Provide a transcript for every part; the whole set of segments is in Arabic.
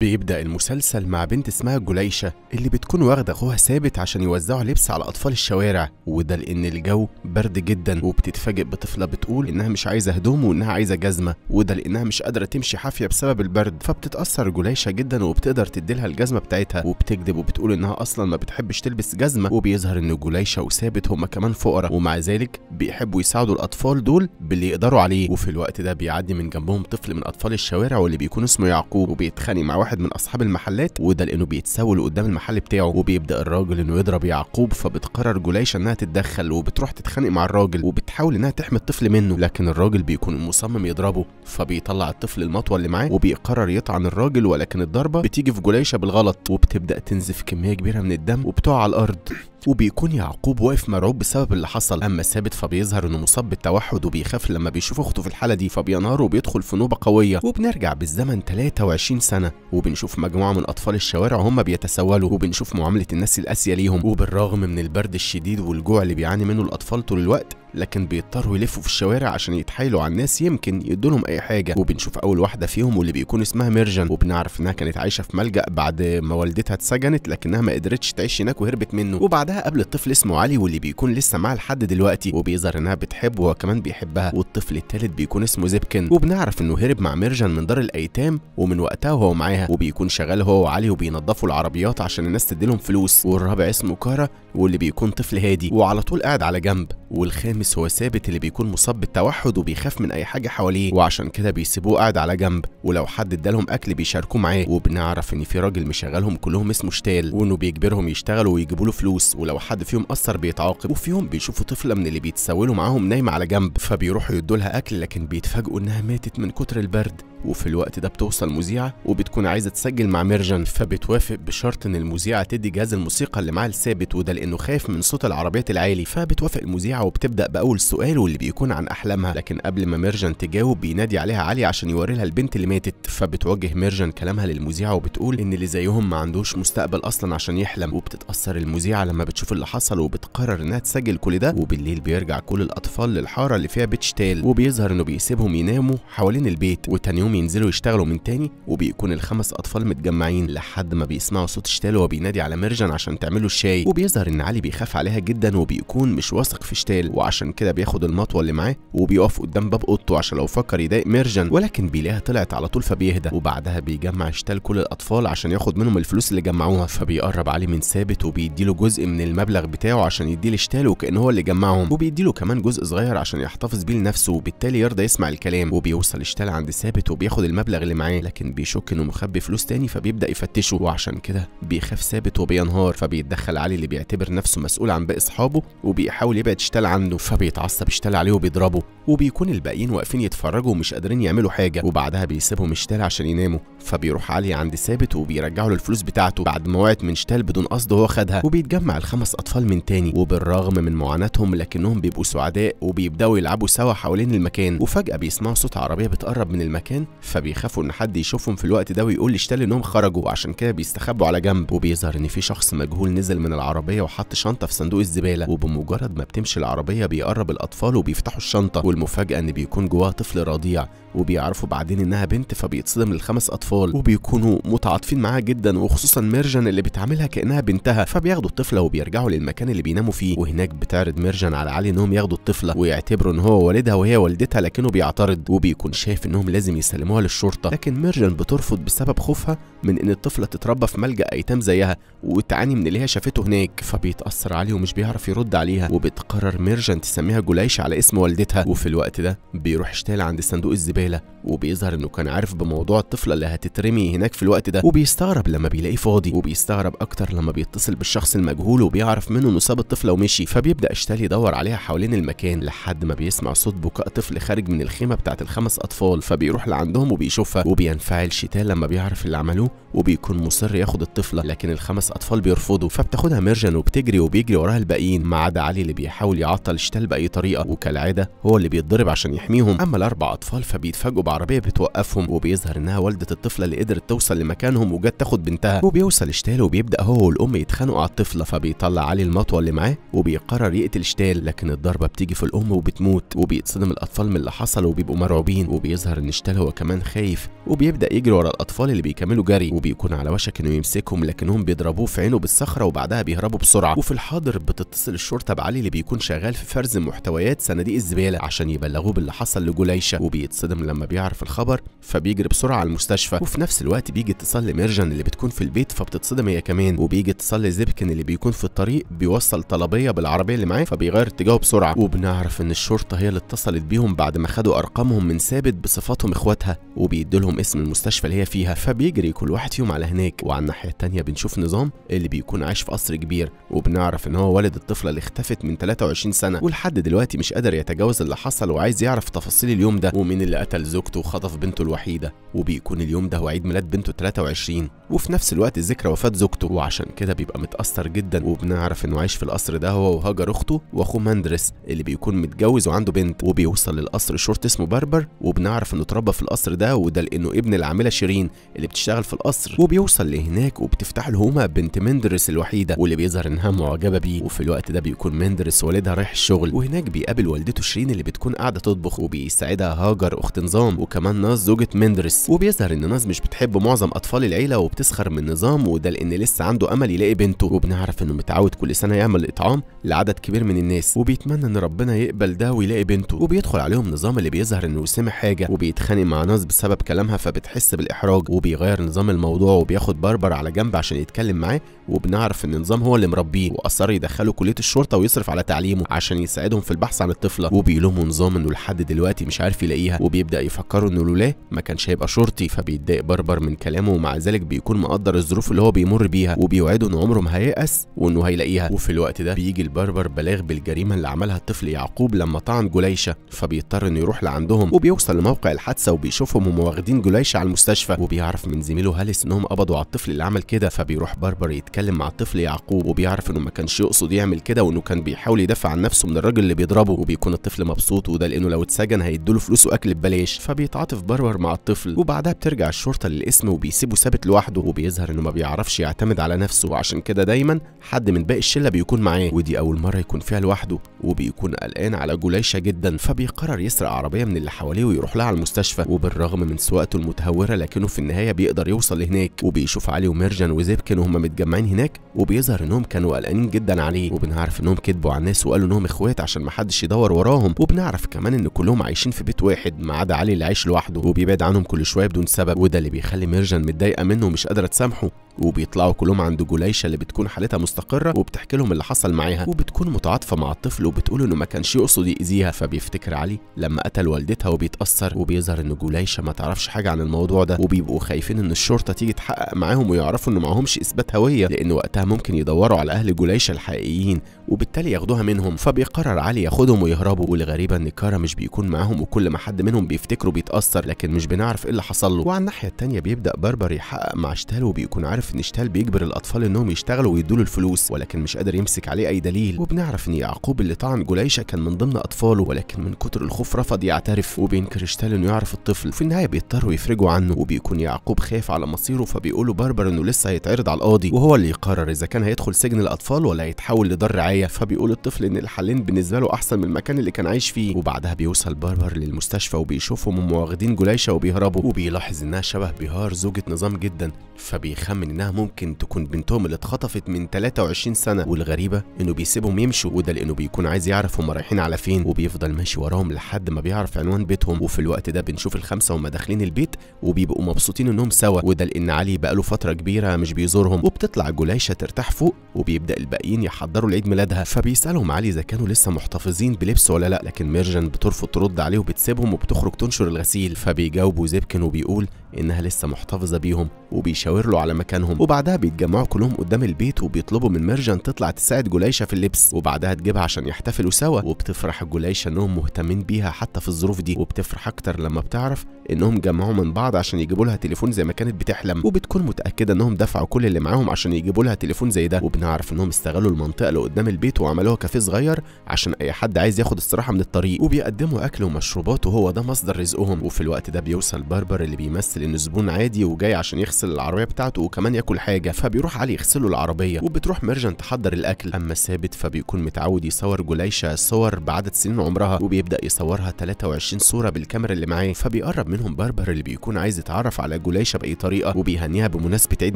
بيبدأ المسلسل مع بنت اسمها جليشة اللي بتكون واخدة أخوها ثابت عشان يوزعوا لبس على أطفال الشوارع وده لأن الجو برد جدا وبتتفاجئ بطفلة بتقول إنها مش عايزة هدوم وإنها عايزة جزمة وده لأنها مش قادرة تمشي حافية بسبب البرد فبتتأثر جليشة جدا وبتقدر تديلها الجزمة بتاعتها وبتكذب وبتقول إنها أصلا ما بتحبش تلبس جزمة وبيظهر إن جليشة وثابت هما كمان فقراء ومع ذلك بيحبوا يساعدوا الأطفال دول باللي يقدروا عليه وفي الوقت ده بيعدي من جنبهم طفل من أطفال الشوارع واللي بيكون اسمه يعقوب وبيتخانق مع واحد من اصحاب المحلات وده لانه بيتسول قدام المحل بتاعه وبيبدا الراجل انه يضرب يعقوب فبتقرر جليشه انها تتدخل وبتروح تتخانق مع الراجل وبتحاول انها تحمي الطفل منه لكن الراجل بيكون مصمم يضربه فبيطلع الطفل المطوه اللي معاه وبيقرر يطعن الراجل ولكن الضربه بتيجي في جليشه بالغلط وبتبدا تنزف كميه كبيره من الدم وبتقع على الارض وبيكون يعقوب واقف مرعوب بسبب اللي حصل اما ثابت فبيظهر انه مصاب بالتوحد وبيخاف لما بيشوف اخته في الحاله دي فبينهار وبيدخل في نوبه قويه وبنرجع بالزمن 23 سنه وبنشوف مجموعه من اطفال الشوارع هم بيتسولوا وبنشوف معامله الناس القاسيه ليهم وبالرغم من البرد الشديد والجوع اللي بيعاني منه الاطفال طول الوقت لكن بيضطروا يلفوا في الشوارع عشان يتحايلوا على الناس يمكن يدولهم اي حاجه وبنشوف اول واحده فيهم واللي بيكون اسمها ميرجن وبنعرف انها كانت عايشه في ملجا بعد ما والدتها اتسجنت لكنها ما قدرتش تعيش هناك وهربت منه وبعدها قبل الطفل اسمه علي واللي بيكون لسه معاها لحد دلوقتي وبيظهر انها بتحبه وهو كمان بيحبها والطفل الثالث بيكون اسمه زبكن وبنعرف انه هرب مع ميرجن من دار الايتام ومن وقتها وهو معاها وبيكون شغال هو وعلي وبينظفوا العربيات عشان الناس تديلهم فلوس والرابع اسمه كارا واللي بيكون طفل هادي وعلى طول قاعد على جنب والخامس الشمس هو ثابت اللي بيكون مصاب بالتوحد وبيخاف من اي حاجه حواليه وعشان كده بيسيبوه قاعد على جنب ولو حد ادالهم اكل بيشاركوه معاه وبنعرف ان في راجل مشغلهم كلهم اسمه شتال وانه بيجبرهم يشتغلوا ويجيبوا له فلوس ولو حد فيهم اثر بيتعاقب وفيهم بيشوفوا طفله من اللي بيتسولوا معاهم نايمه على جنب فبيروحوا يدوا لها اكل لكن بيتفاجئوا انها ماتت من كتر البرد وفي الوقت ده بتوصل مذيعه وبتكون عايزه تسجل مع ميرجن فبتوافق بشرط ان المذيعه تدي جهاز الموسيقى اللي معاه لثابت وده لانه خايف من صوت العربيات العالي فبتوافق المذيعه وبتبدا باول سؤال واللي بيكون عن احلامها لكن قبل ما ميرجن تجاوب بينادي عليها علي عشان يوري لها البنت اللي ماتت فبتوجه ميرجن كلامها للمذيعه وبتقول ان اللي زيهم ما عندوش مستقبل اصلا عشان يحلم وبتتاثر المذيعه لما بتشوف اللي حصل وبتقرر انها تسجل كل ده وبالليل بيرجع كل الاطفال للحاره اللي فيها بتشتال وبيظهر انه بيسيبهم يناموا حوالين البيت وتاني يوم ينزلوا يشتغلوا من تاني وبيكون الخمس اطفال متجمعين لحد ما بيسمعوا صوت شتال وهو بينادي على ميرجن عشان تعمله الشاي وبيظهر ان علي بيخاف عليها جدا وبيكون مش واثق في شتال وعشان عشان كده بياخد المطوه اللي معاه وبيقف قدام باب اوضته عشان لو فكر يضايق ميرجن ولكن بيلاقيها طلعت على طول فبيهدى وبعدها بيجمع اشتال كل الاطفال عشان ياخد منهم الفلوس اللي جمعوها فبيقرب عليه من ثابت وبيديله جزء من المبلغ بتاعه عشان يديه لاشتاله وكان هو اللي جمعهم وبيديله كمان جزء صغير عشان يحتفظ بيه لنفسه وبالتالي يرضى يسمع الكلام وبيوصل اشتال عند ثابت وبياخد المبلغ اللي معاه لكن بيشك انه مخبي فلوس تاني فبيبدا يفتشه وعشان كده بيخاف ثابت وبينهار فبيتدخل علي اللي بيعتبر نفسه مسؤول عن باقي اصحابه وبيحاول يبعد اشتال عنه فبيتعصب يشتل عليه وبيضربه وبيكون الباقيين واقفين يتفرجوا ومش قادرين يعملوا حاجه وبعدها بيسيبهم شتال عشان يناموا فبيروح علي عند ثابت وبيرجعوا له الفلوس بتاعته بعد ما وقعت من شتال بدون قصد هو خدها وبيتجمع الخمس اطفال من تاني وبالرغم من معاناتهم لكنهم بيبقوا سعداء وبيبداوا يلعبوا سوا حوالين المكان وفجاه بيسمعوا صوت عربيه بتقرب من المكان فبيخافوا ان حد يشوفهم في الوقت ده ويقول لشتال انهم خرجوا وعشان كده بيستخبوا على جنب وبيظهر ان في شخص مجهول نزل من العربيه وحط شنطه في صندوق الزباله وبمجرد ما بتمشي العربيه بيقرب الأطفال وبيفتحوا الشنطة والمفاجأة إن بيكون جواها طفل رضيع وبيعرفوا بعدين إنها بنت فبيتصدم الخمس أطفال وبيكونوا متعاطفين معاها جدا وخصوصا ميرجان اللي بتعاملها كأنها بنتها فبياخدوا الطفلة وبيرجعوا للمكان اللي بيناموا فيه وهناك بتعرض ميرجان على علي إنهم ياخدوا الطفلة ويعتبروا إن هو والدها وهي والدتها لكنه بيعترض وبيكون شايف إنهم لازم يسلموها للشرطة لكن ميرجان بترفض بسبب خوفها من إن الطفلة تتربى في ملجأ أيتام زيها وتعاني من اللي هي شافته هناك فبيتأثر عليه ومش بيعرف يرد عليها وبتقرر ميرجان تسميها جليش على اسم والدتها وفي الوقت ده بيروح اشتال عند صندوق الزباله وبيظهر انه كان عارف بموضوع الطفله اللي هتترمي هناك في الوقت ده وبيستغرب لما بيلاقيه فاضي وبيستغرب اكتر لما بيتصل بالشخص المجهول وبيعرف منه انه ساب الطفله ومشي فبيبدا اشتال يدور عليها حوالين المكان لحد ما بيسمع صوت بكاء طفل خارج من الخيمه بتاعه الخمس اطفال فبيروح لعندهم وبيشوفها وبينفعل شتال لما بيعرف اللي عملوه وبيكون مصر ياخد الطفله لكن الخمس اطفال بيرفضوا فبتاخدها ميرجن وبتجري وبيجري وراها الباقيين ما عدا علي اللي بيحاول يعطل شتال الكلب أي طريقة وكالعادة هو اللي بيتضرب عشان يحميهم أما الأربع أطفال فبيتفاجئوا بعربية بتوقفهم وبيظهر إنها والدة الطفلة اللي قدرت توصل لمكانهم وجت تاخد بنتها وبيوصل اشتال وبيبدأ هو والأم يتخانقوا على الطفلة فبيطلع علي المطوة اللي معاه وبيقرر يقتل اشتال لكن الضربة بتيجي في الأم وبتموت وبيتصدم الأطفال من اللي حصل وبيبقوا مرعوبين وبيظهر إن اشتال هو كمان خايف وبيبدأ يجري ورا الأطفال اللي بيكملوا جري وبيكون على وشك إنه يمسكهم لكنهم بيضربوه في عينه بالصخرة وبعدها بيهربوا بسرعة وفي الحاضر بتتصل الشرطة بعلي اللي بيكون شغال في فرز فرز محتويات صناديق الزباله عشان يبلغوه باللي حصل لجوليشه وبيتصدم لما بيعرف الخبر فبيجري بسرعه على المستشفى وفي نفس الوقت بيجي اتصال لميرجن اللي بتكون في البيت فبتتصدم هي كمان وبيجي اتصال لزبكن اللي بيكون في الطريق بيوصل طلبيه بالعربيه اللي معاه فبيغير اتجاهه بسرعه وبنعرف ان الشرطه هي اللي اتصلت بيهم بعد ما خدوا ارقامهم من ثابت بصفاتهم اخواتها وبيدولهم اسم المستشفى اللي هي فيها فبيجري كل واحد فيهم على هناك وعلى الناحيه الثانيه بنشوف نظام اللي بيكون عايش في قصر كبير وبنعرف ان هو والد الطفله اللي اختفت من 23 سنه لحد دلوقتي مش قادر يتجاوز اللي حصل وعايز يعرف تفاصيل اليوم ده ومين اللي قتل زوجته وخطف بنته الوحيده وبيكون اليوم ده هو عيد ميلاد بنته 23 وفي نفس الوقت ذكرى وفاه زوجته وعشان كده بيبقى متاثر جدا وبنعرف انه عايش في القصر ده هو وهاجر اخته واخوه مندرس اللي بيكون متجوز وعنده بنت وبيوصل للقصر شورت اسمه بربر وبنعرف انه اتربى في القصر ده وده لانه ابن العامله شيرين اللي بتشتغل في القصر وبيوصل لهناك وبتفتح له بنت مندرس الوحيده واللي بيظهر انها معجبه بيه وفي الوقت ده بيكون مندرس والدها رايح الشغل الشغل وهناك بيقابل والدته شيرين اللي بتكون قاعده تطبخ وبيساعدها هاجر اخت نظام وكمان ناس زوجة مندرس وبيظهر ان ناس مش بتحب معظم اطفال العيله وبتسخر من نظام وده لان لسه عنده امل يلاقي بنته وبنعرف انه متعود كل سنه يعمل اطعام لعدد كبير من الناس وبيتمنى ان ربنا يقبل ده ويلاقي بنته وبيدخل عليهم نظام اللي بيظهر انه سمع حاجه وبيتخانق مع ناس بسبب كلامها فبتحس بالاحراج وبيغير نظام الموضوع وبياخد بربر على جنب عشان يتكلم معاه وبنعرف ان النظام هو اللي مربيه واصر يدخله كليه الشرطه ويصرف على تعليمه عشان يساعدهم في البحث عن الطفله وبيلوموا نظام انه لحد دلوقتي مش عارف يلاقيها وبيبدا يفكروا انه لولاه ما كانش هيبقى شرطي فبيتضايق بربر من كلامه ومع ذلك بيكون مقدر الظروف اللي هو بيمر بيها وبيوعده انه عمره ما هيأس وانه هيلاقيها وفي الوقت ده بيجي البربر بلاغ بالجريمه اللي عملها الطفل يعقوب لما طعن جليشه فبيضطر انه يروح لعندهم وبيوصل لموقع الحادثه وبيشوفهم هم واخدين جليشه على المستشفى وبيعرف من زميله هالس انهم قبضوا على الطفل اللي عمل كده فبيروح بربر يتكلم بيتكلم مع الطفل يعقوب وبيعرف انه ما كانش يقصد يعمل كده وانه كان بيحاول يدافع عن نفسه من الراجل اللي بيضربه وبيكون الطفل مبسوط وده لانه لو اتسجن هيدوله فلوس واكل ببلاش فبيتعاطف بربر مع الطفل وبعدها بترجع الشرطه للاسم وبيسيبه ثابت لوحده وبيظهر انه ما بيعرفش يعتمد على نفسه وعشان كده دايما حد من باقي الشله بيكون معاه ودي اول مره يكون فيها لوحده وبيكون قلقان على جليشه جدا فبيقرر يسرق عربيه من اللي حواليه ويروح لها على المستشفى وبالرغم من سواقته المتهوره لكنه في النهايه بيقدر يوصل هناك وبيشوف علي وميرجان وزيبكن وهم متجمعين كان هناك وبيظهر انهم كانوا قلقانين جدا عليه وبنعرف انهم كذبوا على الناس وقالوا انهم اخوات عشان ما حدش يدور وراهم وبنعرف كمان ان كلهم عايشين في بيت واحد ما عدا علي اللي عايش لوحده وبيبعد عنهم كل شويه بدون سبب وده اللي بيخلي ميرجان متضايقه منه ومش قادره تسامحه وبيطلعوا كلهم عند جوليشة اللي بتكون حالتها مستقرة وبتحكي لهم اللي حصل معاها وبتكون متعاطفة مع الطفل وبتقول انه ما كانش يقصد يأذيها فبيفتكر علي لما قتل والدتها وبيتأثر وبيظهر ان جوليشة ما تعرفش حاجة عن الموضوع ده وبيبقوا خايفين ان الشرطة تيجي تحقق معاهم ويعرفوا انه معهمش اثبات هوية لان وقتها ممكن يدوروا على اهل جوليشة الحقيقيين وبالتالي ياخدوها منهم فبيقرر علي ياخدهم ويهربوا والغريبة ان كارا مش بيكون معاهم وكل ما حد منهم بيفتكره بيتأثر لكن مش بنعرف ايه اللي حصل له وعلى الناحية التانية بيبدأ بربر يحقق مع شتال وبيكون عارف عارف ان شتال بيجبر الاطفال انهم يشتغلوا ويدوله الفلوس ولكن مش قادر يمسك عليه اي دليل وبنعرف ان يعقوب اللي طعن جليشة كان من ضمن اطفاله ولكن من كتر الخوف رفض يعترف وبينكر شتال انه يعرف الطفل وفي النهايه بيضطروا يفرجوا عنه وبيكون يعقوب خايف على مصيره فبيقولوا له بربر انه لسه هيتعرض على القاضي وهو اللي يقرر اذا كان هيدخل سجن الاطفال ولا هيتحول لدار رعايه فبيقول الطفل ان الحلين بالنسبه له احسن من المكان اللي كان عايش فيه وبعدها بيوصل بربر للمستشفى وبيشوفهم هم واخدين جليشه وبيهربوا وبيلاحظ انها شبه بهار زوجة نظام جدا فبيخمن انها ممكن تكون بنتهم اللي اتخطفت من 23 سنه والغريبه انه بيسيبهم يمشوا وده لانه بيكون عايز يعرف هم رايحين على فين وبيفضل ماشي وراهم لحد ما بيعرف عنوان بيتهم وفي الوقت ده بنشوف الخمسه وهم داخلين البيت وبيبقوا مبسوطين انهم سوا وده لان علي بقاله فتره كبيره مش بيزورهم وبتطلع جليشه ترتاح فوق وبيبدا الباقيين يحضروا لعيد ميلادها فبيسالهم علي اذا كانوا لسه محتفظين بلبس ولا لا لكن ميرجن بترفض ترد عليه وبتسيبهم وبتخرج تنشر الغسيل فبيجاوبوا زبكن وبيقول انها لسه محتفظه بيهم وبيش بيشاور له على مكانهم وبعدها بيتجمعوا كلهم قدام البيت وبيطلبوا من مرجان تطلع تساعد جليشه في اللبس وبعدها تجيبها عشان يحتفلوا سوا وبتفرح جليشه انهم مهتمين بيها حتى في الظروف دي وبتفرح اكتر لما بتعرف انهم جمعوا من بعض عشان يجيبوا لها تليفون زي ما كانت بتحلم وبتكون متاكده انهم دفعوا كل اللي معاهم عشان يجيبوا لها تليفون زي ده وبنعرف انهم استغلوا المنطقه اللي قدام البيت وعملوها كافيه صغير عشان اي حد عايز ياخد استراحه من الطريق وبيقدموا اكل ومشروبات وهو ده مصدر رزقهم وفي الوقت ده بيوصل بربر اللي بيمثل انه زبون عادي وجاي عشان يغسل العربيه العربيه بتاعته وكمان ياكل حاجه فبيروح علي يغسل له العربيه وبتروح مرجان تحضر الاكل اما ثابت فبيكون متعود يصور جليشه صور بعدد سنين عمرها وبيبدا يصورها 23 صوره بالكاميرا اللي معاه فبيقرب منهم بربر اللي بيكون عايز يتعرف على جليشه باي طريقه وبيهنيها بمناسبه عيد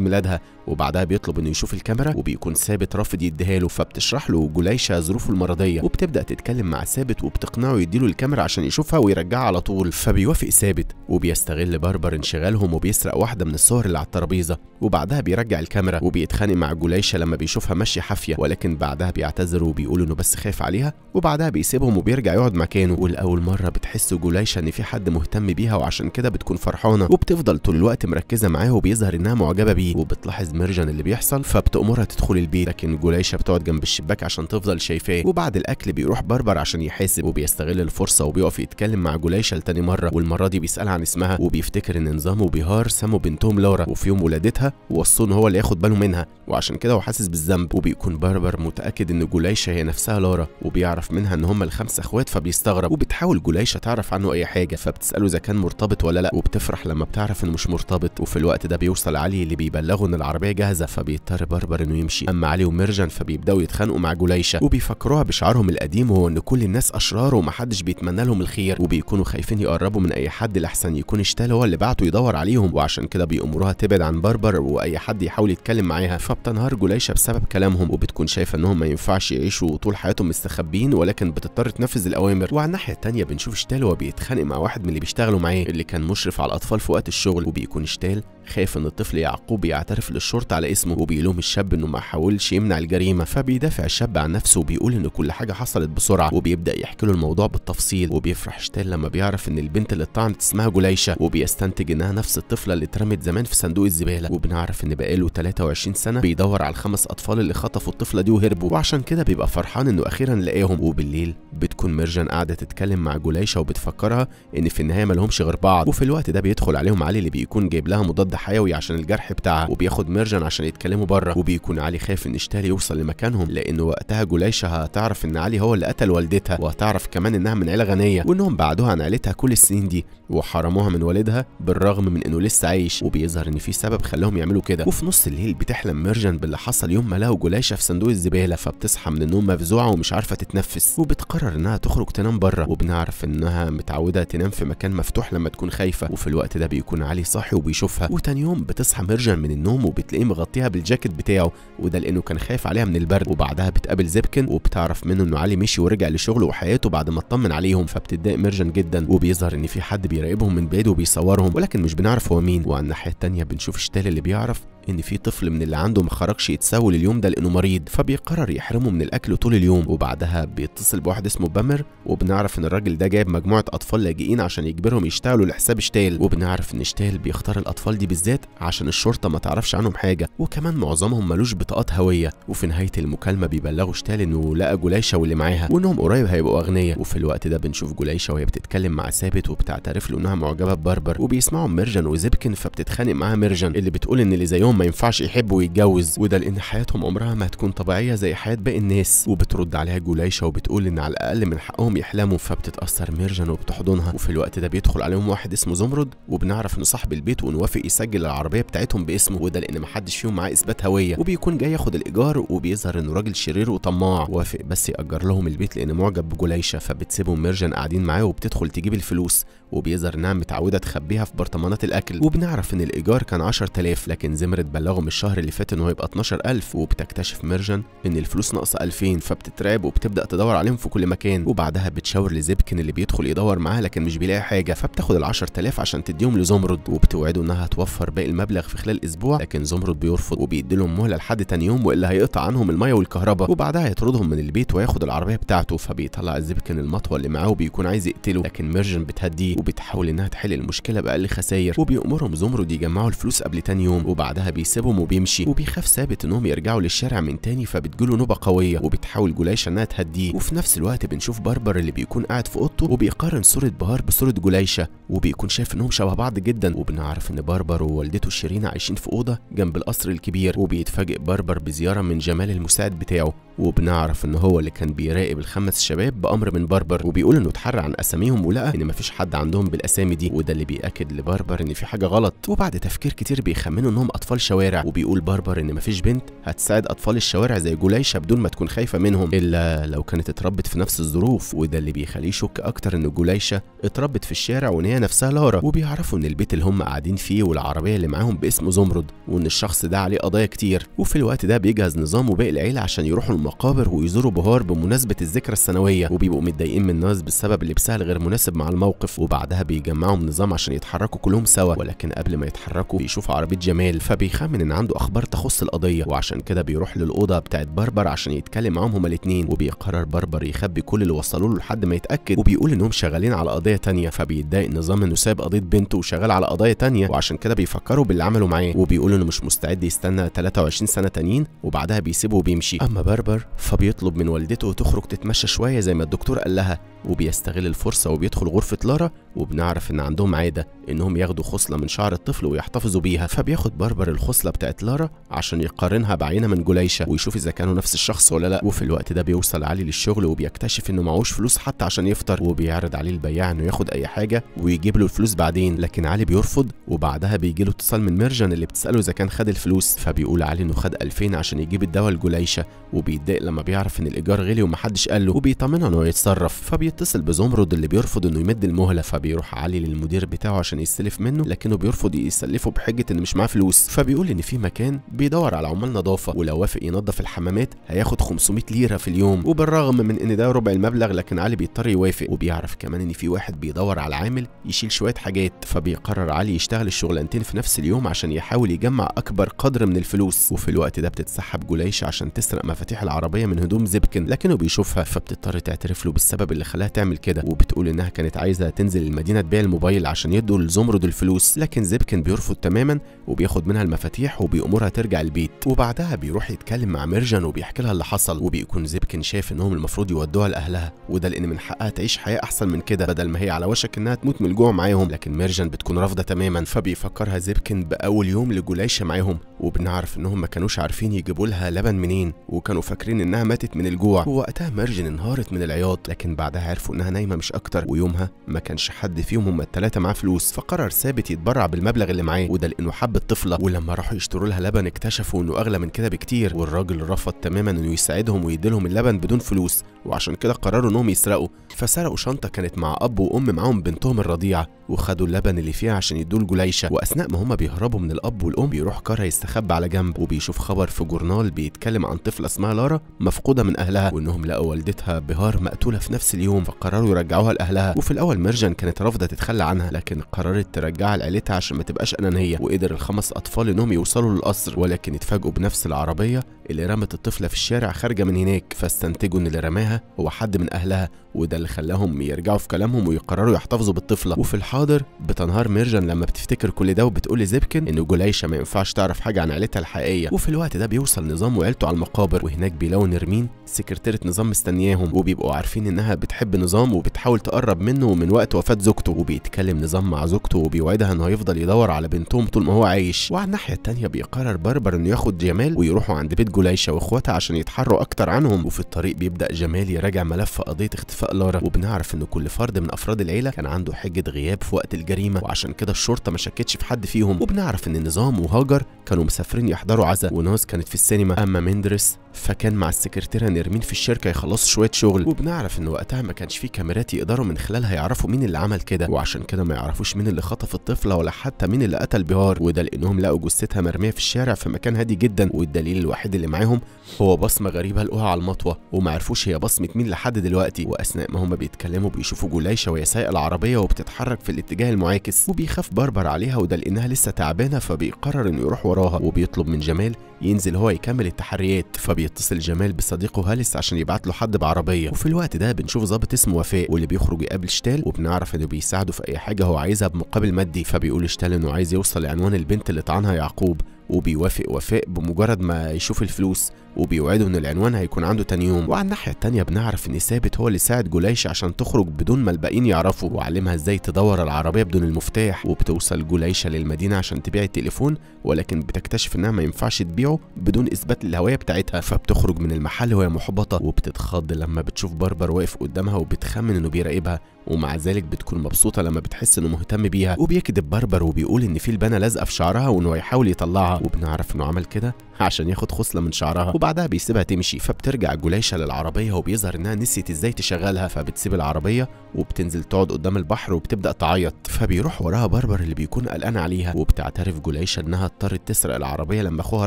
ميلادها وبعدها بيطلب انه يشوف الكاميرا وبيكون ثابت رافض يديها له فبتشرح له جليشه ظروفه المرضيه وبتبدا تتكلم مع ثابت وبتقنعه يديله الكاميرا عشان يشوفها ويرجعها على طول فبيوافق ثابت وبيستغل بربر انشغالهم وبيسرق واحده من الصور اللي على الترابيزه وبعدها بيرجع الكاميرا وبيتخانق مع جوليشه لما بيشوفها ماشيه حافيه ولكن بعدها بيعتذر وبيقول انه بس خايف عليها وبعدها بيسيبهم وبيرجع يقعد مكانه ولاول مره بتحس جوليشه ان في حد مهتم بيها وعشان كده بتكون فرحانه وبتفضل طول الوقت مركزه معاه وبيظهر انها معجبه بيه وبتلاحظ ميرجن اللي بيحصل فبتامرها تدخل البيت لكن جوليشه بتقعد جنب الشباك عشان تفضل شايفاه وبعد الاكل بيروح بربر عشان يحاسب وبيستغل الفرصه وبيقف يتكلم مع جوليشه لتاني مره والمره دي بيسالها عن اسمها وبيفتكر ان نظامه بيهار سموا بنتهم لورا وفي يوم ولادتها والصون هو اللي ياخد باله منها وعشان كده هو حاسس بالذنب وبيكون بربر متاكد ان جوليشة هي نفسها لارا وبيعرف منها ان هما الخمسه اخوات فبيستغرب وبتحاول جوليشة تعرف عنه اي حاجه فبتساله اذا كان مرتبط ولا لا وبتفرح لما بتعرف انه مش مرتبط وفي الوقت ده بيوصل علي اللي بيبلغه ان العربيه جاهزه فبيضطر بربر انه يمشي اما علي وميرجن فبيبداوا يتخانقوا مع جوليشة وبيفكروها بشعارهم القديم وهو ان كل الناس اشرار ومحدش بيتمنى لهم الخير وبيكونوا خايفين يقربوا من اي حد لاحسن يكون اشتال هو اللي بعته يدور عليهم وعشان كده بيأمروها تبعد عن بربر واي حد يحاول يتكلم معاها فبتنهار جليشه بسبب كلامهم وبتكون شايفه انهم ما ينفعش يعيشوا طول حياتهم مستخبيين ولكن بتضطر تنفذ الاوامر وعلى الناحيه الثانيه بنشوف شتال وهو بيتخانق مع واحد من اللي بيشتغلوا معاه اللي كان مشرف على الاطفال في وقت الشغل وبيكون شتال خايف ان الطفل يعقوب يعترف للشرطة على اسمه وبيلوم الشاب انه ما حاولش يمنع الجريمة فبيدافع الشاب عن نفسه وبيقول ان كل حاجة حصلت بسرعة وبيبدأ يحكي له الموضوع بالتفصيل وبيفرح شتال لما بيعرف ان البنت اللي اتطعنت اسمها جليشة وبيستنتج انها نفس الطفلة اللي اترمت زمان في صندوق الزبالة وبنعرف ان بقاله 23 سنة بيدور على الخمس اطفال اللي خطفوا الطفلة دي وهربوا وعشان كده بيبقى فرحان انه اخيرا لقاهم وبالليل بتكون ميرجان قاعدة تتكلم مع جليشة وبتفكرها ان في النهاية مالهمش غير بعض وفي الوقت ده بيدخل عليهم علي اللي بيكون جايب لها مضاد حيوي عشان الجرح بتاعها وبياخد مرجان عشان يتكلموا بره وبيكون علي خايف ان اشتالي يوصل لمكانهم لانه وقتها جليشه هتعرف ان علي هو اللي قتل والدتها وهتعرف كمان انها من عيله غنيه وانهم بعدوها عن عيلتها كل السنين دي وحرموها من والدها بالرغم من انه لسه عايش وبيظهر ان في سبب خلاهم يعملوا كده وفي نص الليل بتحلم مرجان باللي حصل يوم ما لقوا جليشه في صندوق الزباله فبتصحى من النوم مفزوعه ومش عارفه تتنفس وبتقرر انها تخرج تنام بره وبنعرف انها متعوده تنام في مكان مفتوح لما تكون خايفه وفي الوقت ده بيكون علي صاحي وبيشوفها تاني يوم بتصحى ميرجن من النوم وبتلاقيه مغطيها بالجاكيت بتاعه وده لانه كان خايف عليها من البرد وبعدها بتقابل زبكن وبتعرف منه انه علي مشي ورجع لشغله وحياته بعد ما اطمن عليهم فبتضايق ميرجن جدا وبيظهر ان في حد بيراقبهم من بعيد وبيصورهم ولكن مش بنعرف هو مين وعلى الناحيه الثانيه بنشوف شتال اللي بيعرف ان في طفل من اللي عنده ما خرجش يتسول اليوم ده لانه مريض فبيقرر يحرمه من الاكل طول اليوم وبعدها بيتصل بواحد اسمه بامر وبنعرف ان الراجل ده جايب مجموعه اطفال لاجئين عشان يجبرهم يشتغلوا لحساب شتال وبنعرف ان شتال بيختار الاطفال دي بالذات عشان الشرطه ما تعرفش عنهم حاجه وكمان معظمهم ملوش بطاقات هويه وفي نهايه المكالمه بيبلغوا شتال انه لقى جليشه واللي معاها وانهم قريب هيبقوا اغنياء وفي الوقت ده بنشوف جليشه وهي بتتكلم مع ثابت وبتعترف له انها معجبه ببربر وبيسمعوا ميرجن وزبكن فبتتخانق معاها ميرجن اللي بتقول ان اللي زيهم انهم ما ينفعش يحب ويتجوز وده لان حياتهم عمرها ما هتكون طبيعيه زي حياه باقي الناس وبترد عليها جوليشه وبتقول ان على الاقل من حقهم يحلموا فبتتاثر ميرجن وبتحضنها وفي الوقت ده بيدخل عليهم واحد اسمه زمرد وبنعرف ان صاحب البيت ونوافق يسجل العربيه بتاعتهم باسمه وده لان ما حدش فيهم معاه اثبات هويه وبيكون جاي ياخد الايجار وبيظهر انه راجل شرير وطماع وافق بس ياجر لهم البيت لان معجب بجوليشه فبتسيبهم ميرجن قاعدين معاه وبتدخل تجيب الفلوس وبيزر نعم متعودة تخبيها في برطمانات الأكل وبنعرف إن الإيجار كان 10000 لكن زمر بلغهم الشهر اللي فات إن هو يبقى 12000 وبتكتشف ميرجن إن الفلوس ناقصة 2000 فبتترعب وبتبدأ تدور عليهم في كل مكان وبعدها بتشاور لزبكن اللي بيدخل يدور معاها لكن مش بيلاقي حاجة فبتاخد ال 10000 عشان تديهم لزمرد وبتوعده إنها توفر باقي المبلغ في خلال أسبوع لكن زمرد بيرفض وبيديلهم مهلة لحد تاني يوم وإلا هيقطع عنهم المية والكهرباء وبعدها يطردهم من البيت وياخد العربية بتاعته فبيطلع الزبكن المطوة اللي معاه وبيكون عايز يقتله لكن ميرجن بتهديه وبتحاول انها تحل المشكله باقل خساير وبيأمرهم زمرد يجمعوا الفلوس قبل تاني يوم وبعدها بيسيبهم وبيمشي وبيخاف ثابت انهم يرجعوا للشارع من تاني فبتجيله نوبه قويه وبتحاول جليشه انها تهديه وفي نفس الوقت بنشوف بربر اللي بيكون قاعد في اوضته وبيقارن صوره بهار بصوره جليشة وبيكون شايف انهم شبه بعض جدا وبنعرف ان بربر ووالدته شيرين عايشين في اوضه جنب القصر الكبير وبيتفاجئ بربر بزياره من جمال المساعد بتاعه وبنعرف ان هو اللي كان بيراقب الخمس شباب بامر من باربر وبيقول انه اتحرى عن اساميهم ولقى ان مفيش حد عندهم بالاسامي دي وده اللي بياكد لباربر ان في حاجه غلط وبعد تفكير كتير بيخمنوا انهم اطفال شوارع وبيقول باربر ان مفيش بنت هتساعد اطفال الشوارع زي جليشه بدون ما تكون خايفه منهم الا لو كانت اتربت في نفس الظروف وده اللي بيخليه يشك اكتر ان جليشه اتربت في الشارع وان هي نفسها لارا وبيعرفوا ان البيت اللي هم قاعدين فيه والعربيه اللي معاهم باسم زمرد وان الشخص ده عليه قضايا كتير وفي الوقت ده بيجهز نظام وباقي العيله عشان يروحوا المقابر ويزوروا بهار بمناسبه الذكرى السنويه وبيبقوا متضايقين من الناس بسبب لبسها الغير مناسب مع الموقف وبعدها بيجمعوا نظام عشان يتحركوا كلهم سوا ولكن قبل ما يتحركوا بيشوف عربيه جمال فبيخمن ان عنده اخبار تخص القضيه وعشان كده بيروح للاوضه بتاعت بربر عشان يتكلم معاهم هما الاثنين وبيقرر بربر يخبي كل اللي وصلوا له لحد ما يتاكد وبيقول انهم شغالين على قضيه ثانيه فبيتضايق نظام انه ساب قضيه بنته وشغال على قضايا ثانيه وعشان كده بيفكروا باللي عمله معاه وبيقول انه مش مستعد يستنى 23 سنه تانيين وبعدها بيسيبه وبيمشي اما بربر فبيطلب من والدته تخرج تتمشى شوية زي ما الدكتور قال لها وبيستغل الفرصة وبيدخل غرفة لارا وبنعرف إن عندهم عادة إنهم ياخدوا خصلة من شعر الطفل ويحتفظوا بيها فبياخد بربر الخصلة بتاعت لارا عشان يقارنها بعينة من جليشة ويشوف إذا كانوا نفس الشخص ولا لأ وفي الوقت ده بيوصل علي للشغل وبيكتشف إنه معهوش فلوس حتى عشان يفطر وبيعرض عليه البياع إنه ياخد أي حاجة ويجيب له الفلوس بعدين لكن علي بيرفض وبعدها بيجي له اتصال من ميرجان اللي بتسأله إذا كان خد الفلوس فبيقول علي إنه خد 2000 عشان يجيب الدواء لجليشة وبيتضايق لما بيعرف إن الإيجار غلي ومحدش قال له وبيطمنها إنه يتصرف فبي بيتصل بزمرد اللي بيرفض انه يمد المهله فبيروح علي للمدير بتاعه عشان يستلف منه لكنه بيرفض يسلفه بحجه ان مش معاه فلوس فبيقول ان في مكان بيدور على عمال نظافه ولو وافق ينظف الحمامات هياخد 500 ليره في اليوم وبالرغم من ان ده ربع المبلغ لكن علي بيضطر يوافق وبيعرف كمان ان في واحد بيدور على عامل يشيل شويه حاجات فبيقرر علي يشتغل الشغلانتين في نفس اليوم عشان يحاول يجمع اكبر قدر من الفلوس وفي الوقت ده بتتسحب جليش عشان تسرق مفاتيح العربيه من هدوم زبكن لكنه بيشوفها فبتضطر تعترف له بالسبب اللي خلى لها تعمل كده وبتقول انها كانت عايزه تنزل المدينه تبيع الموبايل عشان يدوا لزمرد الفلوس لكن زبكن بيرفض تماما وبياخد منها المفاتيح وبيأمرها ترجع البيت وبعدها بيروح يتكلم مع ميرجان وبيحكي لها اللي حصل وبيكون زبكن شايف انهم المفروض يودوها لاهلها وده لان من حقها تعيش حياه احسن من كده بدل ما هي على وشك انها تموت من الجوع معاهم لكن ميرجان بتكون رافضه تماما فبيفكرها زبكن باول يوم لجليشه معاهم وبنعرف انهم ما كانوش عارفين يجيبوا لها لبن منين وكانوا فاكرين انها ماتت من الجوع ووقتها ميرجن انهارت من العياط لكن بعدها عرفوا انها نايمه مش اكتر ويومها ما كانش حد فيهم هما الثلاثه معاه فلوس فقرر ثابت يتبرع بالمبلغ اللي معاه وده لانه حب الطفله ولما راحوا يشتروا لها لبن اكتشفوا انه اغلى من كده بكتير والراجل رفض تماما انه يساعدهم ويديلهم اللبن بدون فلوس وعشان كده قرروا انهم يسرقوا فسرقوا شنطه كانت مع اب وام معاهم بنتهم الرضيعه وخدوا اللبن اللي فيها عشان يدوه لجليشه واثناء ما هما بيهربوا من الاب والام بيروح كارا يستخبى على جنب وبيشوف خبر في جورنال بيتكلم عن طفله اسمها لارا مفقوده من اهلها وانهم لقوا والدتها بهار مقتوله في نفس اليوم فقرروا يرجعوها لاهلها وفي الاول ميرجن كانت رافضه تتخلى عنها لكن قررت ترجعها لعيلتها عشان ما تبقاش انانيه وقدر الخمس اطفال انهم يوصلوا للقصر ولكن اتفاجئوا بنفس العربيه اللي رمت الطفله في الشارع خارجه من هناك فاستنتجوا ان اللي رماها ابنها هو حد من أهلها وده اللي خلاهم يرجعوا في كلامهم ويقرروا يحتفظوا بالطفلة وفي الحاضر بتنهار ميرجان لما بتفتكر كل ده وبتقول لزبكن إن جليشه ما ينفعش تعرف حاجة عن عيلتها الحقيقية وفي الوقت ده بيوصل نظام وعيلته على المقابر وهناك بيلاقوا نرمين سكرتيرة نظام مستنياهم وبيبقوا عارفين إنها بتحب نظام وبتحاول تقرب منه ومن وقت وفاة زوجته وبيتكلم نظام مع زوجته وبيوعدها إنه هيفضل يدور على بنتهم طول ما هو عايش وعلى الناحية الثانيه بيقرر بربر إنه ياخد جمال ويروحوا عند بيت جليشه وإخواتها عشان يتحروا أكتر عنهم وفي الطريق بيبدأ جمال الشمالي راجع ملف قضيه اختفاء لارا وبنعرف ان كل فرد من افراد العيله كان عنده حجه غياب في وقت الجريمه وعشان كده الشرطه ما شكتش في حد فيهم وبنعرف ان نظام وهاجر كانوا مسافرين يحضروا عزا وناس كانت في السينما اما مندرس فكان مع السكرتيره نرمين في الشركه يخلصوا شويه شغل وبنعرف ان وقتها ما كانش فيه كاميرات يقدروا من خلالها يعرفوا مين اللي عمل كده وعشان كده ما يعرفوش مين اللي خطف الطفله ولا حتى مين اللي قتل بهار وده لانهم لقوا جثتها مرميه في الشارع في مكان هادي جدا والدليل الوحيد اللي معاهم هو بصمه غريبه لقوها على المطوه وما عرفوش هي بصمه بصمه مين لحد دلوقتي واثناء ما هما بيتكلموا بيشوفوا جليشة وهي سايقة العربية وبتتحرك في الاتجاه المعاكس وبيخاف بربر عليها وده لانها لسه تعبانة فبيقرر انه يروح وراها وبيطلب من جمال ينزل هو يكمل التحريات فبيتصل جمال بصديقه هالس عشان يبعت له حد بعربيه وفي الوقت ده بنشوف ظابط اسمه وفاء واللي بيخرج يقابل شتال وبنعرف انه بيساعده في اي حاجه هو عايزها بمقابل مادي فبيقول شتال انه عايز يوصل لعنوان البنت اللي طعنها يعقوب وبيوافق وفاء بمجرد ما يشوف الفلوس وبيوعده ان العنوان هيكون عنده تاني يوم وعلى الناحيه التانيه بنعرف ان ثابت هو اللي ساعد جوليش عشان تخرج بدون ما الباقيين يعرفوا وعلمها ازاي تدور العربيه بدون المفتاح وبتوصل جوليشه للمدينه عشان تبيع التليفون ولكن بتكتشف انها ما ينفعش تبيعه بدون اثبات الهويه بتاعتها فبتخرج من المحل وهي محبطه وبتتخض لما بتشوف بربر واقف قدامها وبتخمن انه بيراقبها ومع ذلك بتكون مبسوطة لما بتحس إنه مهتم بيها وبيكذب بربر وبيقول إن في البنا لازقة في شعرها وإنه هيحاول يطلعها وبنعرف إنه عمل كده عشان ياخد خصلة من شعرها وبعدها بيسيبها تمشي فبترجع جليشة للعربية وبيظهر إنها نسيت إزاي تشغلها فبتسيب العربية وبتنزل تقعد قدام البحر وبتبدأ تعيط فبيروح وراها بربر اللي بيكون قلقان عليها وبتعترف جليشة إنها اضطرت تسرق العربية لما أخوها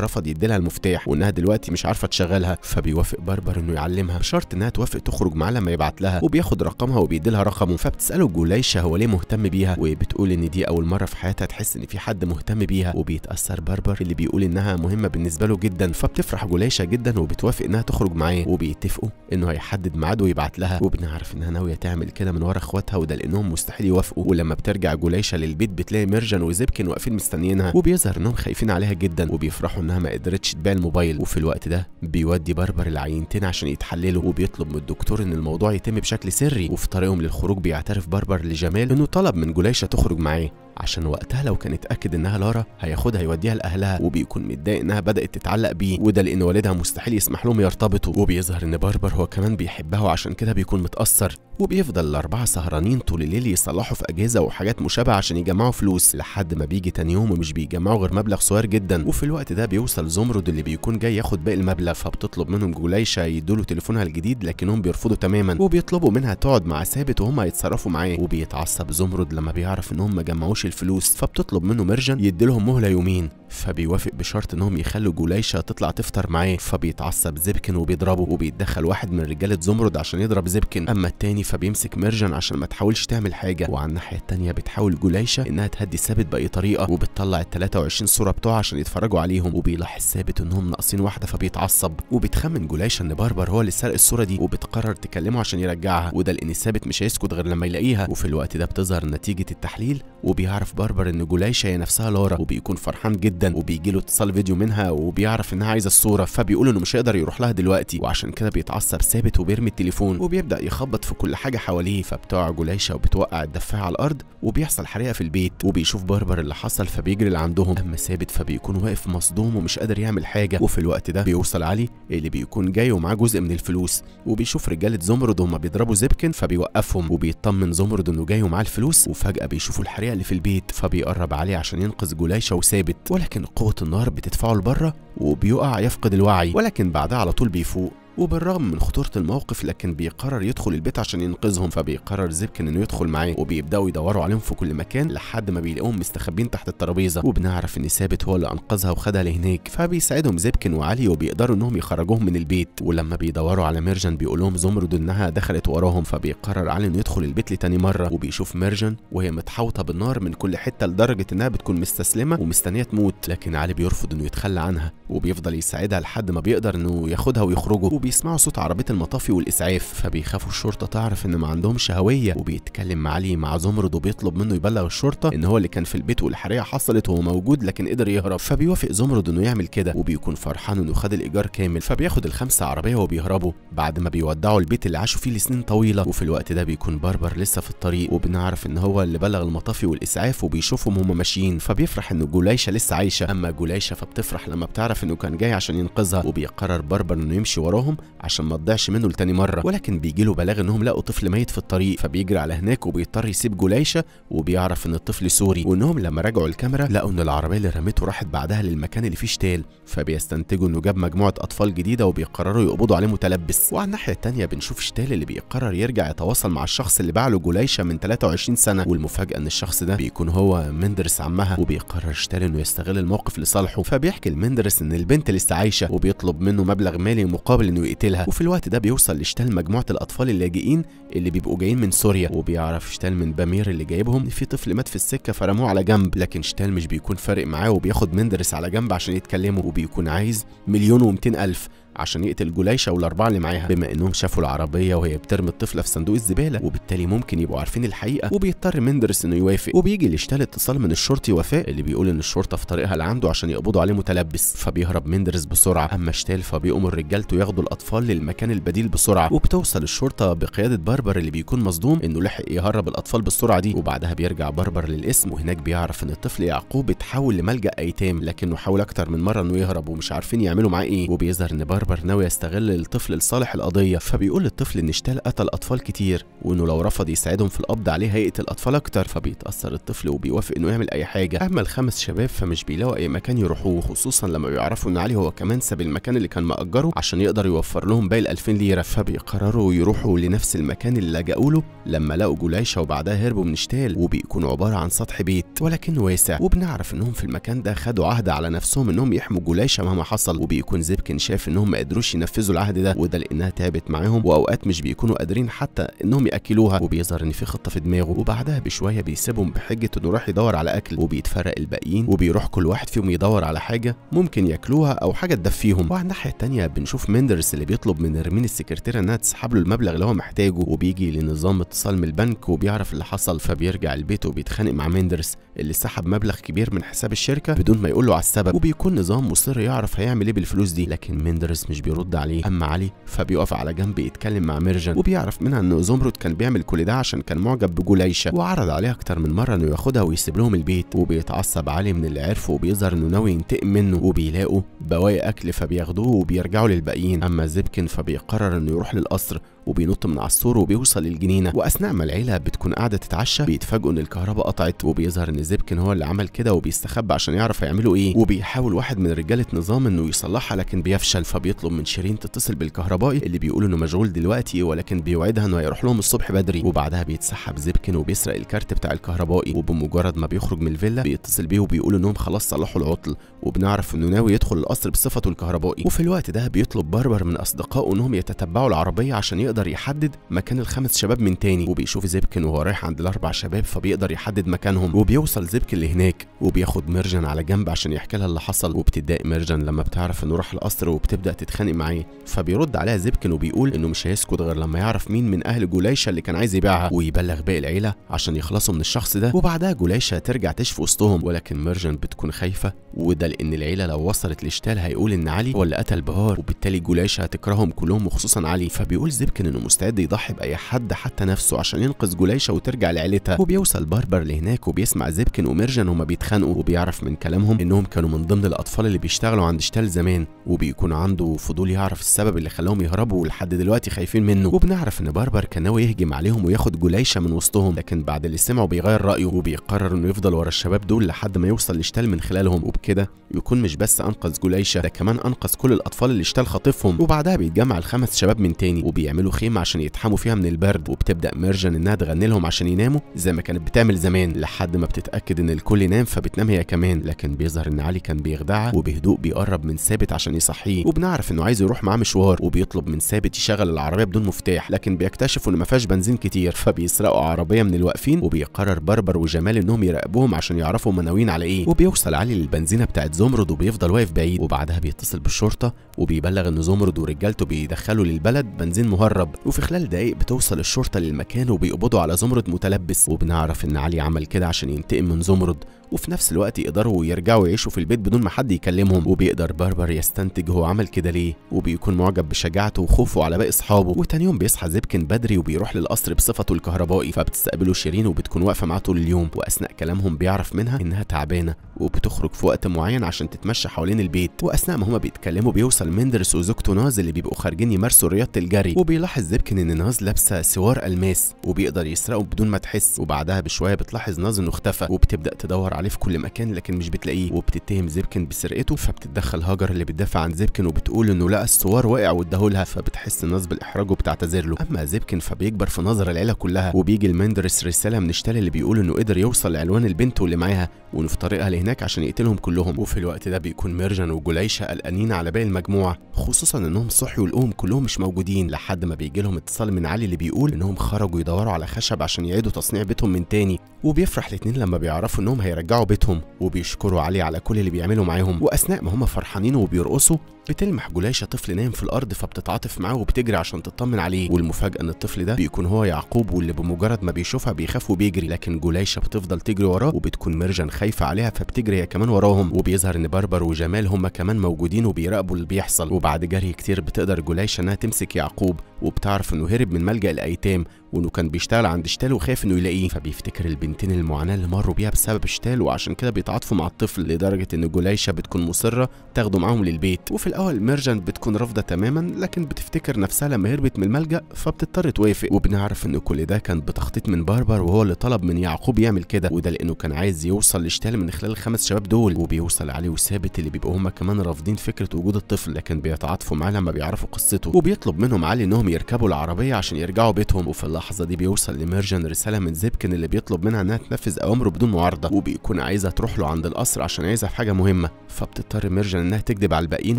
رفض يديلها المفتاح وإنها دلوقتي مش عارفة تشغلها فبيوافق بربر إنه يعلمها بشرط إنها توافق تخرج معاه لما يبعت لها وبياخد رقمها وبيديلها رقمه فبتسأله جليشة هو ليه مهتم بيها وبتقول إن دي أول مرة في حياتها تحس إن في حد مهتم بيها وبيتأثر بربر اللي بيقول إنها مهمة بالنسبة بالنسبه له جدا فبتفرح جليشة جدا وبتوافق انها تخرج معاه وبيتفقوا انه هيحدد ميعاد ويبعت لها وبنعرف انها ناويه تعمل كده من ورا اخواتها وده لانهم مستحيل يوافقوا ولما بترجع جليشة للبيت بتلاقي ميرجن وزبكن واقفين مستنيينها وبيظهر انهم خايفين عليها جدا وبيفرحوا انها ما قدرتش تبيع الموبايل وفي الوقت ده بيودي بربر العينتين عشان يتحللوا وبيطلب من الدكتور ان الموضوع يتم بشكل سري وفي طريقهم للخروج بيعترف بربر لجمال انه طلب من جليشة تخرج معاه عشان وقتها لو كان اتأكد إنها لارا هياخدها يوديها لأهلها وبيكون متضايق إنها بدأت تتعلق بيه وده لأن والدها مستحيل يسمح لهم يرتبطوا وبيظهر إن باربر هو كمان بيحبها وعشان كده بيكون متأثر وبيفضل الأربعة سهرانين طول الليل يصلحوا في أجهزة وحاجات مشابهة عشان يجمعوا فلوس لحد ما بيجي تاني يوم ومش بيجمعوا غير مبلغ صغير جدا وفي الوقت ده بيوصل زمرد اللي بيكون جاي ياخد باقي المبلغ فبتطلب منهم جوليشة يدوله تليفونها الجديد لكنهم بيرفضوا تماما وبيطلبوا منها تقعد مع ثابت وهم هيتصرفوا معاه وبيتعصب زمرد لما بيعرف انهم ما جمعوش الفلوس فبتطلب منه مرجن يديلهم مهلة يومين فبيوافق بشرط انهم يخلوا جوليشة تطلع تفطر معاه فبيتعصب زبكن وبيضربه وبيتدخل واحد من رجالة زمرد عشان يضرب زبكن اما التاني فبيمسك مرجان عشان ما تحاولش تعمل حاجه وعلى الناحيه الثانيه بتحاول جليشه انها تهدي ثابت باي طريقه وبتطلع ال 23 صوره بتوعها عشان يتفرجوا عليهم وبيلاحظ ثابت انهم ناقصين واحده فبيتعصب وبتخمن جليشه ان باربر هو اللي سرق الصوره دي وبتقرر تكلمه عشان يرجعها وده لان ثابت مش هيسكت غير لما يلاقيها وفي الوقت ده بتظهر نتيجه التحليل وبيعرف باربر ان جليشه هي نفسها لارا وبيكون فرحان جدا وبيجي له اتصال فيديو منها وبيعرف انها عايزه الصوره فبيقول انه مش هيقدر يروح لها دلوقتي وعشان كده بيتعصب ثابت وبيرمي التليفون وبيبدا يخبط في كل كل حاجه حواليه فبتقع جليشه وبتوقع الدفاعه على الارض وبيحصل حريقه في البيت وبيشوف بربر اللي حصل فبيجري لعندهم اما ثابت فبيكون واقف مصدوم ومش قادر يعمل حاجه وفي الوقت ده بيوصل علي اللي بيكون جاي ومعاه جزء من الفلوس وبيشوف رجاله زمرد هما بيضربوا زبكن فبيوقفهم وبيطمن زمرد انه جاي ومعاه الفلوس وفجاه بيشوفوا الحريقه اللي في البيت فبيقرب عليه عشان ينقذ جليشه وثابت ولكن قوه النار بتدفعه لبره وبيقع يفقد الوعي ولكن بعدها على طول بيفوق وبالرغم من خطورة الموقف لكن بيقرر يدخل البيت عشان ينقذهم فبيقرر زبكن انه يدخل معاه وبيبداوا يدوروا عليهم في كل مكان لحد ما بيلاقوهم مستخبين تحت الترابيزة وبنعرف ان ثابت هو اللي انقذها وخدها لهناك فبيساعدهم زبكن وعلي وبيقدروا انهم يخرجوهم من البيت ولما بيدوروا على ميرجن بيقول لهم زمرد انها دخلت وراهم فبيقرر علي انه يدخل البيت لتاني مرة وبيشوف ميرجن وهي متحوطة بالنار من كل حتة لدرجة انها بتكون مستسلمة ومستنية تموت لكن علي بيرفض انه يتخلى عنها وبيفضل يساعدها لحد ما بيقدر انه ياخدها ويخرجوا وبيسمعوا صوت عربية المطافي والإسعاف فبيخافوا الشرطة تعرف إن ما عندهمش هوية وبيتكلم مع علي مع زمرد وبيطلب منه يبلغ الشرطة إن هو اللي كان في البيت والحريقة حصلت وهو موجود لكن قدر يهرب فبيوافق زمرد إنه يعمل كده وبيكون فرحان إنه خد الإيجار كامل فبياخد الخمسة عربية وبيهربوا بعد ما بيودعوا البيت اللي عاشوا فيه لسنين طويلة وفي الوقت ده بيكون بربر لسه في الطريق وبنعرف إن هو اللي بلغ المطافي والإسعاف وبيشوفهم هما ماشيين فبيفرح إن جوليشة لسه عايشة أما جوليشة فبتفرح لما بتعرف إنه كان جاي عشان ينقذها وبيقرر بربر إنه يمشي وراهم لهم عشان ما تضيعش منه لتاني مره ولكن بيجي له بلاغ انهم لقوا طفل ميت في الطريق فبيجري على هناك وبيضطر يسيب جليشه وبيعرف ان الطفل سوري وانهم لما راجعوا الكاميرا لقوا ان العربيه اللي رمته راحت بعدها للمكان اللي فيه شتال فبيستنتجوا انه جاب مجموعه اطفال جديده وبيقرروا يقبضوا عليه متلبس وعلى الناحيه الثانيه بنشوف شتال اللي بيقرر يرجع يتواصل مع الشخص اللي باع له جليشه من 23 سنه والمفاجاه ان الشخص ده بيكون هو مندرس عمها وبيقرر شتال انه يستغل الموقف لصالحه فبيحكي لمندرس ان البنت لسه عايشه وبيطلب منه مبلغ مالي مقابل انه ويقتلها وفي الوقت ده بيوصل لشتال مجموعه الاطفال اللاجئين اللي بيبقوا جايين من سوريا وبيعرف شتال من بامير اللي جايبهم ان في طفل مات في السكه فرموه على جنب لكن شتال مش بيكون فارق معاه وبياخد مندرس على جنب عشان يتكلموا وبيكون عايز مليون و ألف عشان يقتل جليشه والاربعه اللي معاها بما انهم شافوا العربيه وهي بترمي الطفله في صندوق الزباله وبالتالي ممكن يبقوا عارفين الحقيقه وبيضطر مندرس انه يوافق وبيجي ليشتال اتصال من الشرطي وفاء اللي بيقول ان الشرطه في طريقها لعنده عشان يقبضوا عليه متلبس فبيهرب مندرس بسرعه اما شتال فبيقوم رجالته ياخدوا الاطفال للمكان البديل بسرعه وبتوصل الشرطه بقياده بربر اللي بيكون مصدوم انه لحق يهرب الاطفال بالسرعه دي وبعدها بيرجع بربر للاسم وهناك بيعرف ان الطفل يعقوب اتحول لملجا ايتام لكنه حاول اكتر من مره انه يهرب ومش عارفين يعملوا معاه ايه وبيظهر ان باربر ناوي يستغل الطفل لصالح القضيه فبيقول للطفل ان شتال قتل اطفال كتير وانه لو رفض يساعدهم في القبض عليه هيقتل اطفال اكتر فبيتاثر الطفل وبيوافق انه يعمل اي حاجه اما الخمس شباب فمش بيلاقوا اي مكان يروحوه خصوصا لما بيعرفوا ان علي هو كمان ساب المكان اللي كان مأجره عشان يقدر يوفر لهم باقي ال 2000 ليره فبيقرروا يروحوا لنفس المكان اللي لجأوا له لما لقوا جوليشه وبعدها هربوا من شتال وبيكونوا عباره عن سطح بيت ولكن واسع وبنعرف انهم في المكان ده خدوا عهد على نفسهم انهم يحموا جوليشه مهما حصل وبيكون زبكن شاف انهم ما قدروش ينفذوا العهد ده وده لانها تعبت معاهم واوقات مش بيكونوا قادرين حتى انهم ياكلوها وبيظهر ان في خطه في دماغه وبعدها بشويه بيسيبهم بحجه انه راح يدور على اكل وبيتفرق الباقيين وبيروح كل واحد فيهم يدور على حاجه ممكن ياكلوها او حاجه تدفيهم وعلى الناحيه الثانيه بنشوف مندرس اللي بيطلب من رمين السكرتيره انها تسحب له المبلغ اللي هو محتاجه وبيجي لنظام اتصال من البنك وبيعرف اللي حصل فبيرجع البيت وبيتخانق مع مندرس اللي سحب مبلغ كبير من حساب الشركه بدون ما يقول له على السبب وبيكون نظام مصر يعرف هيعمل ايه بالفلوس دي لكن مندرس بس مش بيرد عليه اما علي فبيقف على جنب يتكلم مع ميرجن وبيعرف منها ان زمرد كان بيعمل كل ده عشان كان معجب بجوليشه وعرض عليها اكتر من مره انه ياخدها ويسيب لهم البيت وبيتعصب علي من اللي عرفه وبيظهر انه ناوي ينتقم منه وبيلاقوا بواقي اكل فبياخدوه وبيرجعوا للباقيين اما زبكن فبيقرر انه يروح للقصر وبينط من على السور وبيوصل للجنينه واثناء ما العيله بتكون قاعده تتعشى بيتفاجئوا ان الكهرباء قطعت وبيظهر ان زيبكن هو اللي عمل كده وبيستخبى عشان يعرف هيعملوا ايه وبيحاول واحد من رجاله نظام انه يصلحها لكن بيفشل فبيطلب من شيرين تتصل بالكهربائي اللي بيقول انه مشغول دلوقتي ولكن بيوعدها انه هيروح لهم الصبح بدري وبعدها بيتسحب زيبكن وبيسرق الكارت بتاع الكهربائي وبمجرد ما بيخرج من الفيلا بيتصل بيه وبيقول انهم خلاص صلحوا العطل وبنعرف انه ناوي يدخل القصر بصفته الكهربائي وفي الوقت ده بيطلب بربر من اصدقائه انهم يتتبعوا العربيه عشان يقدر بيقدر يحدد مكان الخمس شباب من تاني وبيشوف زبكن وهو رايح عند الاربع شباب فبيقدر يحدد مكانهم وبيوصل زبكن لهناك وبياخد ميرجن على جنب عشان يحكي لها اللي حصل وبتضايق ميرجن لما بتعرف انه راح القصر وبتبدا تتخانق معاه فبيرد عليها زبكن وبيقول انه مش هيسكت غير لما يعرف مين من اهل جوليشه اللي كان عايز يبيعها ويبلغ باقي العيله عشان يخلصوا من الشخص ده وبعدها جوليشه ترجع تشفي وسطهم ولكن ميرجن بتكون خايفه وده لان العيله لو وصلت لشتال هيقول ان علي هو اللي قتل بهار وبالتالي جوليشه هتكرههم كلهم وخصوصا علي فبيقول زبكن ممكن انه مستعد يضحي باي حد حتى نفسه عشان ينقذ جليشه وترجع لعيلتها وبيوصل باربر لهناك وبيسمع زبكن وميرجن هما بيتخانقوا وبيعرف من كلامهم انهم كانوا من ضمن الاطفال اللي بيشتغلوا عند شتال زمان وبيكون عنده فضول يعرف السبب اللي خلاهم يهربوا ولحد دلوقتي خايفين منه وبنعرف ان باربر كان ناوي يهجم عليهم وياخد جليشه من وسطهم لكن بعد اللي سمعه بيغير رايه وبيقرر انه يفضل ورا الشباب دول لحد ما يوصل لشتال من خلالهم وبكده يكون مش بس انقذ جليشه ده كمان انقذ كل الاطفال اللي اشتال خاطفهم وبعدها بيتجمع الخمس شباب من تاني وبيعملوا خيمه عشان يتحموا فيها من البرد وبتبدا ميرجن انها تغني لهم عشان يناموا زي ما كانت بتعمل زمان لحد ما بتتاكد ان الكل نام فبتنام هي كمان لكن بيظهر ان علي كان بيخدعها وبهدوء بيقرب من ثابت عشان يصحيه وبنعرف انه عايز يروح معاه مشوار وبيطلب من ثابت يشغل العربيه بدون مفتاح لكن بيكتشفوا ان ما فيهاش بنزين كتير فبيسرقوا عربيه من الواقفين وبيقرر بربر وجمال انهم يراقبوهم عشان يعرفوا هم ناويين على ايه وبيوصل علي للبنزينه بتاعت زمرد وبيفضل واقف بعيد وبعدها بيتصل بالشرطه وبيبلغ ان زمرد ورجالته بيدخلوا للبلد بنزين مهرب الهرب وفي خلال دقايق بتوصل الشرطه للمكان وبيقبضوا على زمرد متلبس وبنعرف ان علي عمل كده عشان ينتقم من زمرد وفي نفس الوقت يقدروا يرجعوا يعيشوا في البيت بدون ما حد يكلمهم وبيقدر بربر يستنتج هو عمل كده ليه وبيكون معجب بشجاعته وخوفه على باقي اصحابه وتاني يوم بيصحى زبكن بدري وبيروح للقصر بصفته الكهربائي فبتستقبله شيرين وبتكون واقفه معاه طول اليوم واثناء كلامهم بيعرف منها انها تعبانه وبتخرج في وقت معين عشان تتمشى حوالين البيت واثناء ما هما بيتكلموا بيوصل مندرس وزوجته ناز اللي بيبقوا خارجين يمارسوا رياضه الجري وبيلاحظ بتلاحظ زبكن ان ناز لابسه سوار الماس وبيقدر يسرقه بدون ما تحس وبعدها بشويه بتلاحظ ناز انه اختفى وبتبدا تدور عليه في كل مكان لكن مش بتلاقيه وبتتهم زبكن بسرقته فبتتدخل هاجر اللي بتدافع عن زبكن وبتقول انه لقى السوار واقع واداهولها فبتحس ناز بالاحراج وبتعتذر له اما زبكن فبيكبر في نظر العيله كلها وبيجي المندرس رساله من اشتال اللي بيقول انه قدر يوصل لعنوان البنت واللي معاها وانه في طريقها لهناك عشان يقتلهم كلهم وفي الوقت ده بيكون ميرجان وجوليشة قلقانين على باقي المجموعه خصوصا انهم صحوا لقوهم كلهم مش موجودين لحد ما بيجي لهم اتصال من علي اللي بيقول انهم خرجوا يدوروا على خشب عشان يعيدوا تصنيع بيتهم من تاني وبيفرح الاتنين لما بيعرفوا انهم هيرجعوا بيتهم وبيشكروا علي على كل اللي بيعمله معاهم واثناء ما هم فرحانين وبيرقصوا بتلمح جليشة طفل نايم في الأرض فبتتعاطف معاه وبتجري عشان تطمن عليه والمفاجأة إن الطفل ده بيكون هو يعقوب واللي بمجرد ما بيشوفها بيخاف وبيجري لكن جليشة بتفضل تجري وراه وبتكون مرجان خايفة عليها فبتجري هي كمان وراهم وبيظهر إن بربر وجمال هما كمان موجودين وبيراقبوا اللي بيحصل وبعد جري كتير بتقدر جليشة إنها تمسك يعقوب وبتعرف إنه هرب من ملجأ الأيتام وانه كان بيشتغل عند شتال وخايف انه يلاقيه فبيفتكر البنتين المعاناه اللي مروا بيها بسبب شتال وعشان كده بيتعاطفوا مع الطفل لدرجه ان جليشه بتكون مصره تاخده معاهم للبيت وفي الاول ميرجان بتكون رافضه تماما لكن بتفتكر نفسها لما هربت من الملجا فبتضطر توافق وبنعرف ان كل ده كان بتخطيط من باربر وهو اللي طلب من يعقوب يعمل كده وده لانه كان عايز يوصل لشتال من خلال الخمس شباب دول وبيوصل عليه وثابت اللي بيبقوا هما كمان رافضين فكره وجود الطفل لكن بيتعاطفوا معاه لما بيعرفوا قصته وبيطلب منهم علي انهم يركبوا العربيه عشان يرجعوا بيتهم وفي اللحظه دي بيوصل لميرجن رساله من زيبكن اللي بيطلب منها انها تنفذ اوامره بدون معارضه وبيكون عايزه تروح له عند القصر عشان عايزه في حاجه مهمه فبتضطر ميرجن انها تكذب على الباقيين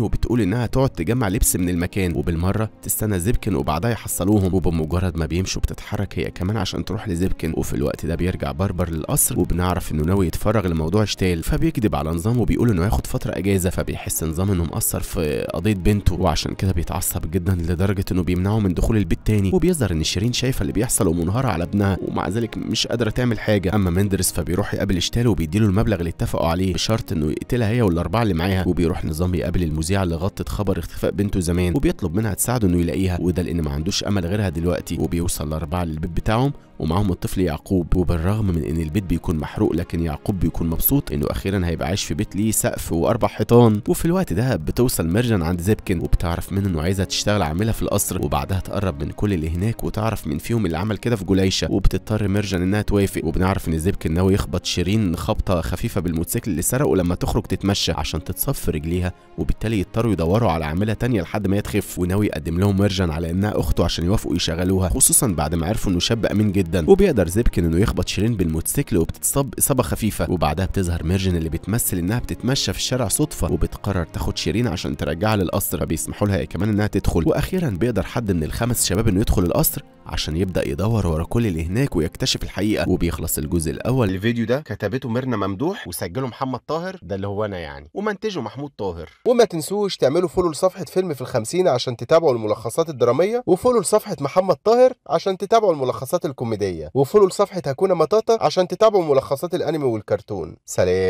وبتقول انها تقعد تجمع لبس من المكان وبالمره تستنى زيبكن وبعدها يحصلوهم وبمجرد ما بيمشوا بتتحرك هي كمان عشان تروح لزيبكن وفي الوقت ده بيرجع بربر للقصر وبنعرف انه ناوي يتفرغ لموضوع شتال فبيكذب على نظام وبيقول انه هياخد فتره اجازه فبيحس نظام انه مقصر في قضيه بنته وعشان كده بيتعصب جدا لدرجه انه بيمنعه من دخول البيت تاني وبيظهر ان شيرين شايفه اللي بيحصل ومنهارة على ابنها ومع ذلك مش قادرة تعمل حاجة أما مندرس فبيروح يقابل اشتال وبيديله المبلغ اللي اتفقوا عليه بشرط إنه يقتلها هي والأربعة اللي معاها وبيروح نظام يقابل المذيعة اللي غطت خبر اختفاء بنته زمان وبيطلب منها تساعده إنه يلاقيها وده لأن ما عندوش أمل غيرها دلوقتي وبيوصل الأربعة للبيت بتاعهم ومعاهم الطفل يعقوب وبالرغم من ان البيت بيكون محروق لكن يعقوب بيكون مبسوط انه اخيرا هيبقى عايش في بيت ليه سقف واربع حيطان وفي الوقت ده بتوصل مرجان عند زبكن وبتعرف منه انه عايزه تشتغل عامله في القصر وبعدها تقرب من كل اللي هناك وتعرف من فيهم اللي عمل كده في جليشه وبتضطر مرجان انها توافق وبنعرف ان زبكن ناوي يخبط شيرين خبطه خفيفه بالموتوسيكل اللي سرقه لما تخرج تتمشى عشان تتصف في رجليها وبالتالي يضطروا يدوروا على عامله تانية لحد ما هي تخف وناوي يقدم لهم مرجان على انها اخته عشان يوافقوا يشغلوها خصوصا بعد ما عرفوا انه شاب امين جدا جدا وبيقدر زيبكن انه يخبط شيرين بالموتوسيكل وبتتصاب اصابه خفيفه وبعدها بتظهر ميرجن اللي بتمثل انها بتتمشى في الشارع صدفه وبتقرر تاخد شيرين عشان ترجعها للقصر فبيسمحوا لها كمان انها تدخل واخيرا بيقدر حد من الخمس شباب انه يدخل القصر عشان يبدأ يدور ورا كل اللي هناك ويكتشف الحقيقة وبيخلص الجزء الأول الفيديو ده كتبته ميرنا ممدوح وسجله محمد طاهر ده اللي هو أنا يعني ومنتجه محمود طاهر وما تنسوش تعملوا فولو لصفحة فيلم في الخمسين عشان تتابعوا الملخصات الدرامية وفولو لصفحة محمد طاهر عشان تتابعوا الملخصات الكوميدية وفولو لصفحة هكونا مطاطا عشان تتابعوا ملخصات الأنمي والكرتون سلام